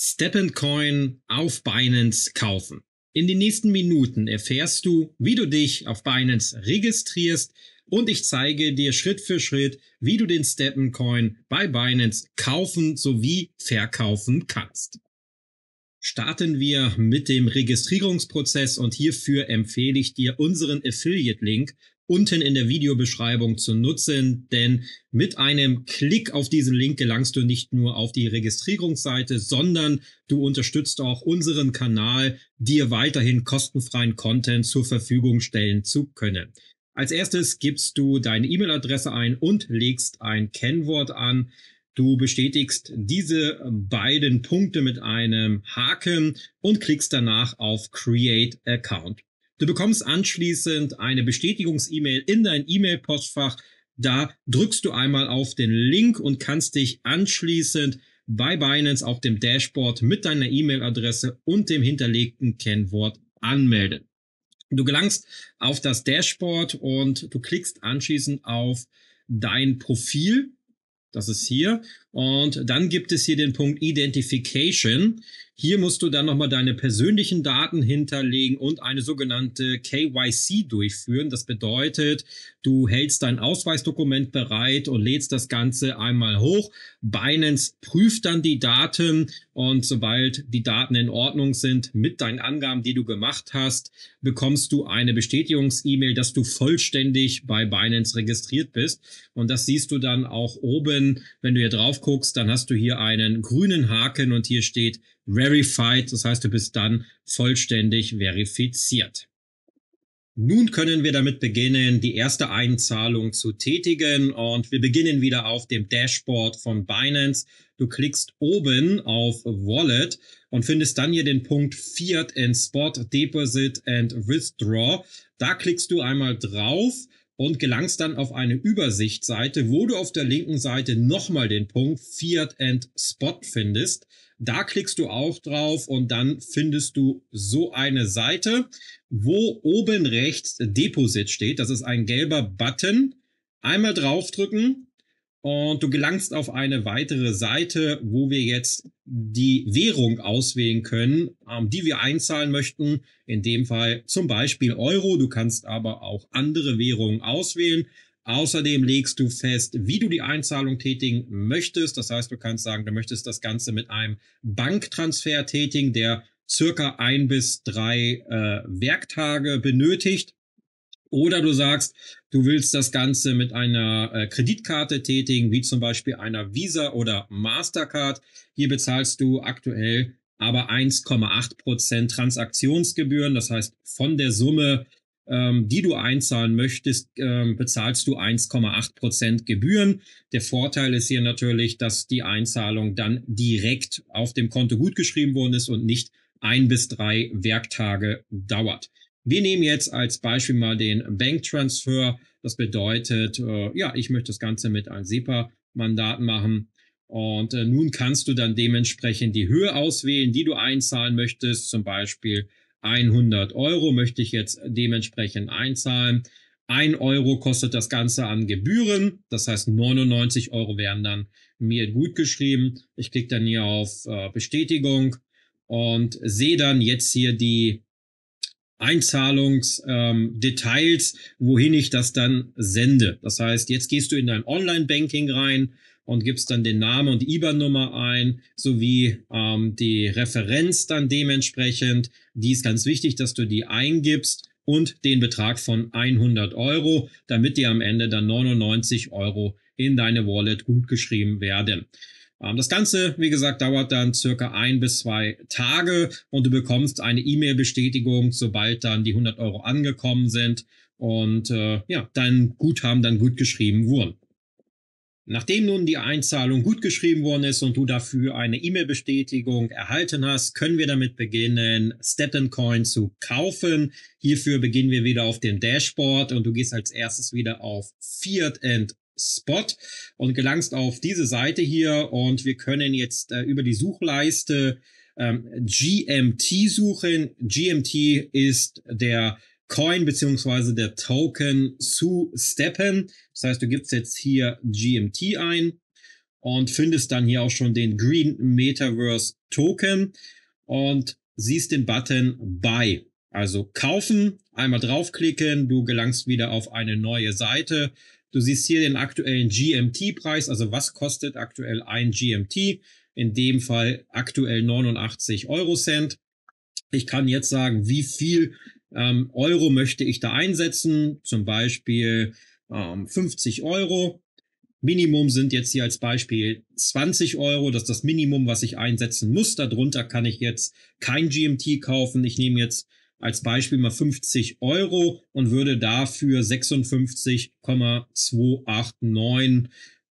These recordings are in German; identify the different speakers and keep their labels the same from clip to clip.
Speaker 1: Steppencoin auf Binance kaufen. In den nächsten Minuten erfährst du, wie du dich auf Binance registrierst und ich zeige dir Schritt für Schritt, wie du den Steppencoin bei Binance kaufen sowie verkaufen kannst. Starten wir mit dem Registrierungsprozess und hierfür empfehle ich dir unseren Affiliate-Link unten in der Videobeschreibung zu nutzen, denn mit einem Klick auf diesen Link gelangst du nicht nur auf die Registrierungsseite, sondern du unterstützt auch unseren Kanal, dir weiterhin kostenfreien Content zur Verfügung stellen zu können. Als erstes gibst du deine E-Mail-Adresse ein und legst ein Kennwort an. Du bestätigst diese beiden Punkte mit einem Haken und klickst danach auf Create Account. Du bekommst anschließend eine Bestätigungs-E-Mail in dein E-Mail-Postfach. Da drückst du einmal auf den Link und kannst dich anschließend bei Binance auf dem Dashboard mit deiner E-Mail-Adresse und dem hinterlegten Kennwort anmelden. Du gelangst auf das Dashboard und du klickst anschließend auf dein Profil. Das ist hier. Und dann gibt es hier den Punkt Identification. Hier musst du dann nochmal deine persönlichen Daten hinterlegen und eine sogenannte KYC durchführen. Das bedeutet, du hältst dein Ausweisdokument bereit und lädst das Ganze einmal hoch. Binance prüft dann die Daten und sobald die Daten in Ordnung sind mit deinen Angaben, die du gemacht hast, bekommst du eine Bestätigungs-E-Mail, dass du vollständig bei Binance registriert bist. Und das siehst du dann auch oben, wenn du hier drauf guckst, dann hast du hier einen grünen Haken und hier steht Verified. Das heißt, du bist dann vollständig verifiziert. Nun können wir damit beginnen, die erste Einzahlung zu tätigen und wir beginnen wieder auf dem Dashboard von Binance. Du klickst oben auf Wallet und findest dann hier den Punkt Fiat and Spot Deposit and Withdraw. Da klickst du einmal drauf und gelangst dann auf eine Übersichtsseite, wo du auf der linken Seite nochmal den Punkt Fiat and Spot findest. Da klickst du auch drauf und dann findest du so eine Seite, wo oben rechts Deposit steht. Das ist ein gelber Button. Einmal draufdrücken und du gelangst auf eine weitere Seite, wo wir jetzt die Währung auswählen können, ähm, die wir einzahlen möchten. In dem Fall zum Beispiel Euro. Du kannst aber auch andere Währungen auswählen. Außerdem legst du fest, wie du die Einzahlung tätigen möchtest. Das heißt, du kannst sagen, du möchtest das Ganze mit einem Banktransfer tätigen, der circa ein bis drei äh, Werktage benötigt. Oder du sagst, du willst das Ganze mit einer äh, Kreditkarte tätigen, wie zum Beispiel einer Visa oder Mastercard. Hier bezahlst du aktuell aber 1,8% Prozent Transaktionsgebühren. Das heißt, von der Summe, ähm, die du einzahlen möchtest, ähm, bezahlst du 1,8% Prozent Gebühren. Der Vorteil ist hier natürlich, dass die Einzahlung dann direkt auf dem Konto gutgeschrieben worden ist und nicht ein bis drei Werktage dauert. Wir nehmen jetzt als Beispiel mal den Banktransfer. Das bedeutet, äh, ja, ich möchte das Ganze mit einem SEPA-Mandat machen. Und äh, nun kannst du dann dementsprechend die Höhe auswählen, die du einzahlen möchtest. Zum Beispiel 100 Euro möchte ich jetzt dementsprechend einzahlen. 1 Euro kostet das Ganze an Gebühren. Das heißt, 99 Euro werden dann mir gut geschrieben. Ich klicke dann hier auf äh, Bestätigung und sehe dann jetzt hier die Einzahlungsdetails, ähm, wohin ich das dann sende. Das heißt, jetzt gehst du in dein Online-Banking rein und gibst dann den Namen und IBAN-Nummer ein, sowie ähm, die Referenz dann dementsprechend. Die ist ganz wichtig, dass du die eingibst und den Betrag von 100 Euro, damit dir am Ende dann 99 Euro in deine Wallet gut geschrieben werden. Ähm, das Ganze, wie gesagt, dauert dann circa ein bis zwei Tage und du bekommst eine E-Mail-Bestätigung, sobald dann die 100 Euro angekommen sind und äh, ja, dein Guthaben dann gut geschrieben wurden. Nachdem nun die Einzahlung gut geschrieben worden ist und du dafür eine E-Mail-Bestätigung erhalten hast, können wir damit beginnen, Staten Coin zu kaufen. Hierfür beginnen wir wieder auf dem Dashboard und du gehst als erstes wieder auf Fiat and Spot und gelangst auf diese Seite hier und wir können jetzt äh, über die Suchleiste ähm, GMT suchen. GMT ist der Coin beziehungsweise der Token zu Steppen. Das heißt, du gibst jetzt hier GMT ein und findest dann hier auch schon den Green Metaverse Token und siehst den Button Buy. Also kaufen, einmal draufklicken, du gelangst wieder auf eine neue Seite Du siehst hier den aktuellen GMT-Preis, also was kostet aktuell ein GMT? In dem Fall aktuell 89 Euro Cent. Ich kann jetzt sagen, wie viel ähm, Euro möchte ich da einsetzen, zum Beispiel ähm, 50 Euro. Minimum sind jetzt hier als Beispiel 20 Euro, das ist das Minimum, was ich einsetzen muss. Darunter kann ich jetzt kein GMT kaufen. Ich nehme jetzt als Beispiel mal 50 Euro und würde dafür 56,289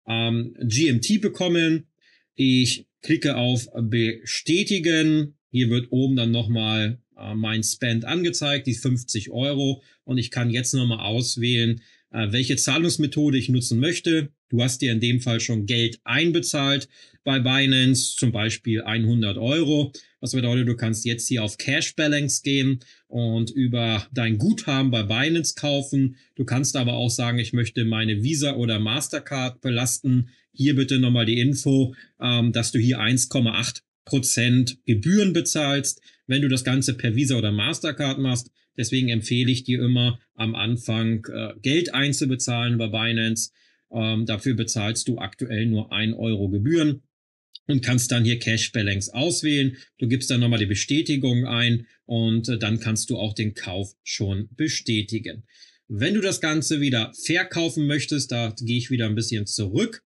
Speaker 1: ähm, GMT bekommen. Ich klicke auf Bestätigen. Hier wird oben dann nochmal äh, mein Spend angezeigt, die 50 Euro. Und ich kann jetzt nochmal auswählen, äh, welche Zahlungsmethode ich nutzen möchte. Du hast dir in dem Fall schon Geld einbezahlt bei Binance, zum Beispiel 100 Euro. Das bedeutet, du kannst jetzt hier auf Cash Balance gehen und über dein Guthaben bei Binance kaufen. Du kannst aber auch sagen, ich möchte meine Visa oder Mastercard belasten. Hier bitte nochmal die Info, ähm, dass du hier 1,8 Prozent Gebühren bezahlst, wenn du das Ganze per Visa oder Mastercard machst. Deswegen empfehle ich dir immer am Anfang äh, Geld einzubezahlen bei Binance ähm, dafür bezahlst du aktuell nur ein Euro Gebühren und kannst dann hier Cash Balance auswählen. Du gibst dann nochmal die Bestätigung ein und äh, dann kannst du auch den Kauf schon bestätigen. Wenn du das Ganze wieder verkaufen möchtest, da gehe ich wieder ein bisschen zurück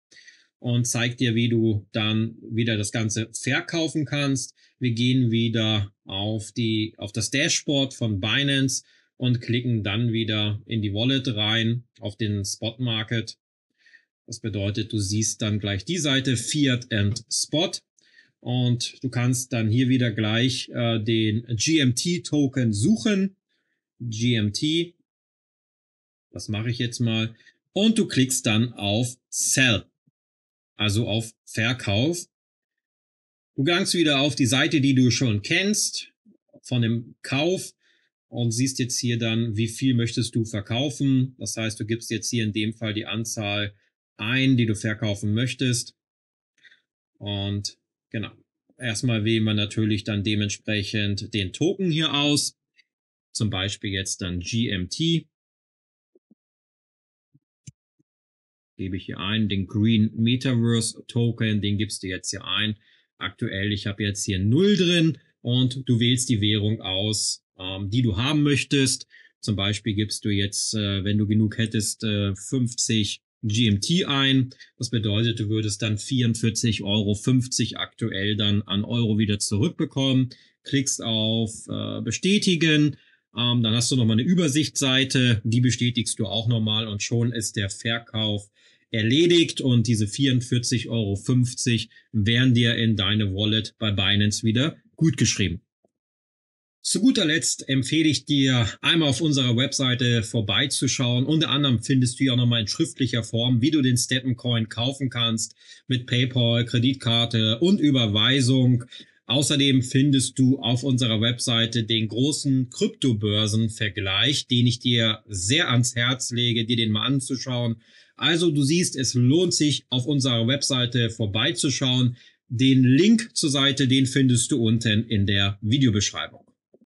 Speaker 1: und zeige dir, wie du dann wieder das Ganze verkaufen kannst. Wir gehen wieder auf, die, auf das Dashboard von Binance und klicken dann wieder in die Wallet rein, auf den Spot Market das bedeutet, du siehst dann gleich die Seite Fiat and Spot und du kannst dann hier wieder gleich äh, den GMT-Token suchen. GMT. Das mache ich jetzt mal. Und du klickst dann auf Sell, also auf Verkauf. Du gangst wieder auf die Seite, die du schon kennst, von dem Kauf und siehst jetzt hier dann, wie viel möchtest du verkaufen. Das heißt, du gibst jetzt hier in dem Fall die Anzahl ein, die du verkaufen möchtest. Und genau. Erstmal wählen wir natürlich dann dementsprechend den Token hier aus. Zum Beispiel jetzt dann GMT. Gebe ich hier ein, den Green Metaverse Token, den gibst du jetzt hier ein. Aktuell, ich habe jetzt hier null drin und du wählst die Währung aus, ähm, die du haben möchtest. Zum Beispiel gibst du jetzt, äh, wenn du genug hättest, äh, 50 GMT ein. Das bedeutet, du würdest dann 44,50 Euro aktuell dann an Euro wieder zurückbekommen. Klickst auf äh, Bestätigen. Ähm, dann hast du nochmal eine Übersichtsseite. Die bestätigst du auch nochmal und schon ist der Verkauf erledigt und diese 44,50 Euro werden dir in deine Wallet bei Binance wieder gut geschrieben. Zu guter Letzt empfehle ich dir, einmal auf unserer Webseite vorbeizuschauen. Unter anderem findest du ja nochmal in schriftlicher Form, wie du den Steppencoin kaufen kannst mit PayPal, Kreditkarte und Überweisung. Außerdem findest du auf unserer Webseite den großen Kryptobörsenvergleich, den ich dir sehr ans Herz lege, dir den mal anzuschauen. Also du siehst, es lohnt sich, auf unserer Webseite vorbeizuschauen. Den Link zur Seite, den findest du unten in der Videobeschreibung.